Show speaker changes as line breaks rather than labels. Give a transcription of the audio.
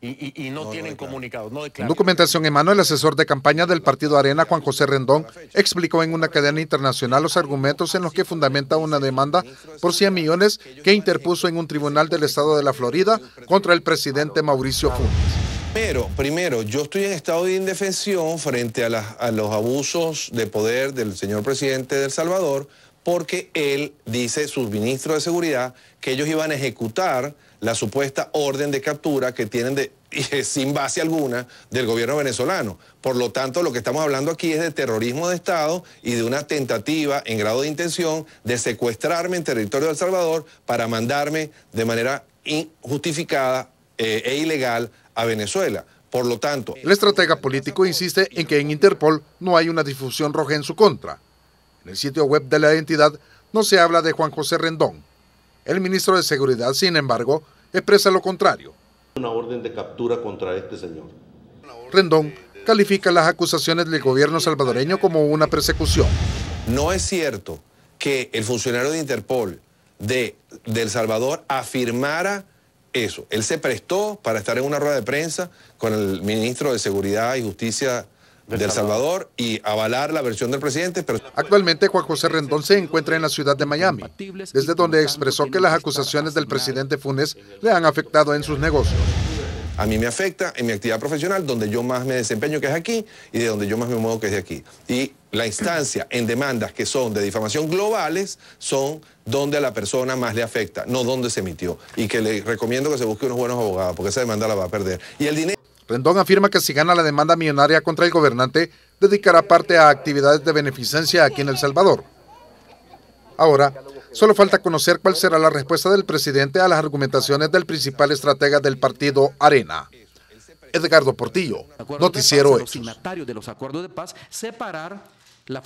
y, no, tienen comunicado, En
documentación en mano, el asesor de campaña del partido Arena, Juan José Rendón, explicó en una cadena internacional los argumentos en los que fundamenta una demanda por 100 millones que interpuso en un tribunal del estado de la Florida contra el presidente Mauricio Funes.
Pero primero, yo estoy en estado de indefensión frente a, a los abusos de poder del señor presidente de El Salvador, porque él dice, sus ministros de seguridad, que ellos iban a ejecutar la supuesta orden de captura que tienen sin base alguna del gobierno venezolano. Por lo tanto, lo que estamos hablando aquí es de terrorismo de Estado y de una tentativa en grado de intención de secuestrarme en territorio de El Salvador para mandarme de manera injustificada eh, e ilegal
a Venezuela. Por lo tanto, el estratega político insiste en que en Interpol no hay una difusión roja en su contra en el sitio web de la entidad no se habla de Juan José Rendón. El ministro de Seguridad, sin embargo, expresa lo contrario.
Una orden de captura contra este señor.
Rendón califica las acusaciones del gobierno salvadoreño como una persecución.
No es cierto que el funcionario de Interpol de, de El Salvador afirmara eso. Él se prestó para estar en una rueda de prensa con el ministro de Seguridad y Justicia del Salvador y avalar
la versión del presidente. Pero... Actualmente Juan José Rendón se encuentra en la ciudad de Miami, desde donde expresó que las acusaciones del presidente Funes le han afectado en sus negocios. A
mí me afecta en mi actividad profesional, donde yo más me desempeño, que es aquí, y de donde yo más me muevo, que es de aquí. Y la instancia en demandas que son de difamación globales son donde a la persona más le afecta, no donde se emitió. Y que le recomiendo que se busque unos buenos abogados, porque esa demanda la va a perder.
Y el dinero. Rendón afirma que si gana la demanda millonaria contra el gobernante, dedicará parte a actividades de beneficencia aquí en El Salvador. Ahora, solo falta conocer cuál será la respuesta del presidente a las argumentaciones del principal estratega del partido Arena. Edgardo Portillo, Noticiero Hechos.
de los acuerdos de paz, separar la